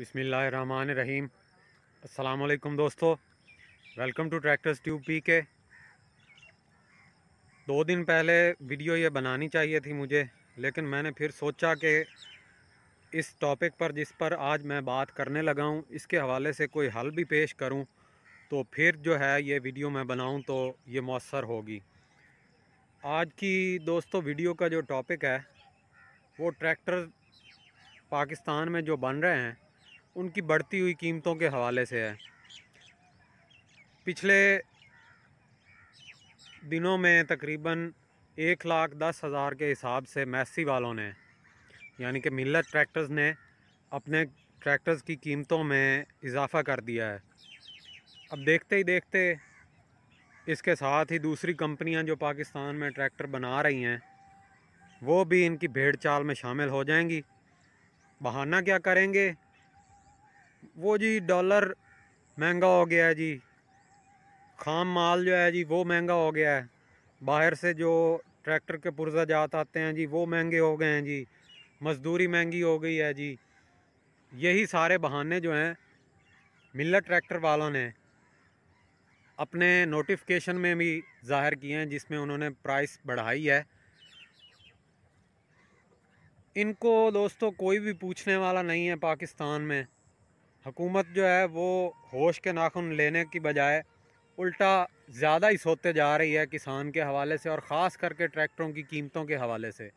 बिसमीम अल्लाम दोस्तों welcome to tractors tube P K दो दिन पहले वीडियो ये बनानी चाहिए थी मुझे लेकिन मैंने फिर सोचा कि इस टॉपिक पर जिस पर आज मैं बात करने लगा हूँ इसके हवाले से कोई हल भी पेश करूँ तो फिर जो है ये वीडियो मैं बनाऊँ तो ये मौसर होगी आज की दोस्तों वीडियो का जो टॉपिक है वो ट्रैक्टर पाकिस्तान में जो बन रहे हैं उनकी बढ़ती हुई कीमतों के हवाले से है पिछले दिनों में तकरीबन एक लाख दस हज़ार के हिसाब से मैसी वालों ने यानी कि मिलत ट्रैक्टर्स ने अपने ट्रैक्टर्स की कीमतों में इजाफ़ा कर दिया है अब देखते ही देखते इसके साथ ही दूसरी कंपनियां जो पाकिस्तान में ट्रैक्टर बना रही हैं वो भी इनकी भेड़ चाल में शामिल हो जाएंगी बहाना क्या करेंगे वो जी डॉलर महंगा हो गया है जी खाम माल जो है जी वो महंगा हो गया है बाहर से जो ट्रैक्टर के पुर्जा जात आते हैं जी वो महंगे हो गए हैं जी मजदूरी महंगी हो गई है जी यही सारे बहाने जो हैं मिलर ट्रैक्टर वालों ने अपने नोटिफिकेशन में भी जाहिर किए हैं जिसमें उन्होंने प्राइस बढ़ाई है इनको दोस्तों कोई भी पूछने वाला नहीं है पाकिस्तान में हुकूमत जो है वो होश के नाखून लेने की बजाय उल्टा ज़्यादा ही सोते जा रही है किसान के हवाले से और ख़ास करके ट्रैक्टरों की कीमतों के हवाले से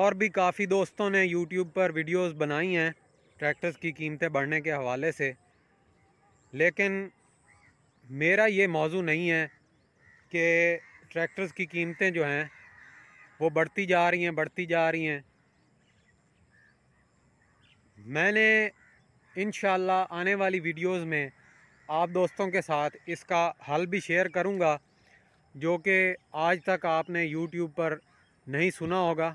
और भी काफ़ी दोस्तों ने यूट्यूब पर वीडियोस बनाई हैं ट्रैक्टर्स की कीमतें बढ़ने के हवाले से लेकिन मेरा ये मौजू नहीं है कि ट्रैक्टर्स की कीमतें जो हैं वो बढ़ती जा रही हैं बढ़ती जा रही हैं मैंने इन आने वाली वीडियोस में आप दोस्तों के साथ इसका हल भी शेयर करूंगा जो कि आज तक आपने यूट्यूब पर नहीं सुना होगा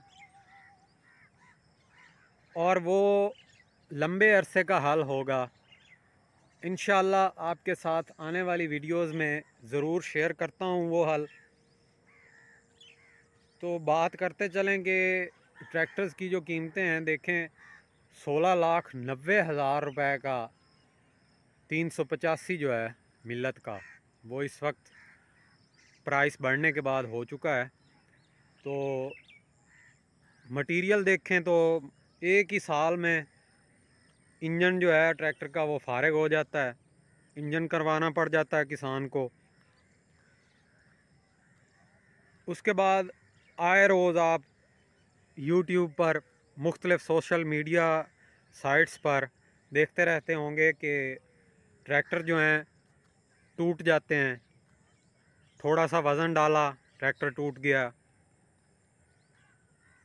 और वो लंबे अरसे का हल होगा इन आपके साथ आने वाली वीडियोस में ज़रूर शेयर करता हूँ वो हल तो बात करते चलें कि ट्रैक्टर्स की जो कीमतें हैं देखें सोलह लाख नब्बे हज़ार रुपये का तीन सौ पचासी जो है मिलत का वो इस वक्त प्राइस बढ़ने के बाद हो चुका है तो मटेरियल देखें तो एक ही साल में इंजन जो है ट्रैक्टर का वो फारग हो जाता है इंजन करवाना पड़ जाता है किसान को उसके बाद आए रोज़ आप यूट्यूब पर मुख्तलिफ़ सोशल मीडिया साइट्स पर देखते रहते होंगे कि ट्रैक्टर जो हैं टूट जाते हैं थोड़ा सा वज़न डाला ट्रैक्टर टूट गया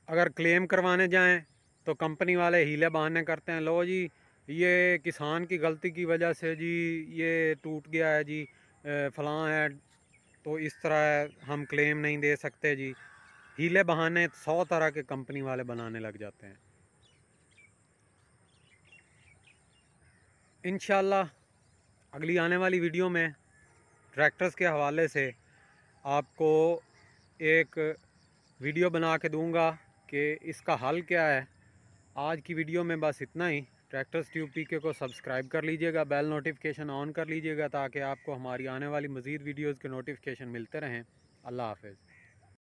अगर क्लेम करवाने जाएं तो कंपनी वाले हीले बहाने करते हैं लो जी ये किसान की गलती की वजह से जी ये टूट गया है जी फलां है तो इस तरह हम क्लेम नहीं दे सकते जी हीले बहाने सौ तरह के कंपनी वाले बनाने लग जाते हैं इन अगली आने वाली वीडियो में ट्रैक्टर्स के हवाले से आपको एक वीडियो बना के दूंगा कि इसका हल क्या है आज की वीडियो में बस इतना ही ट्रैक्टर्स ट्यूब पी के को सब्सक्राइब कर लीजिएगा बेल नोटिफिकेशन ऑन कर लीजिएगा ताकि आपको हमारी आने वाली मज़ीद वीडियोज़ के नोटिफिकेशन मिलते रहें अल्लाह हाफिज़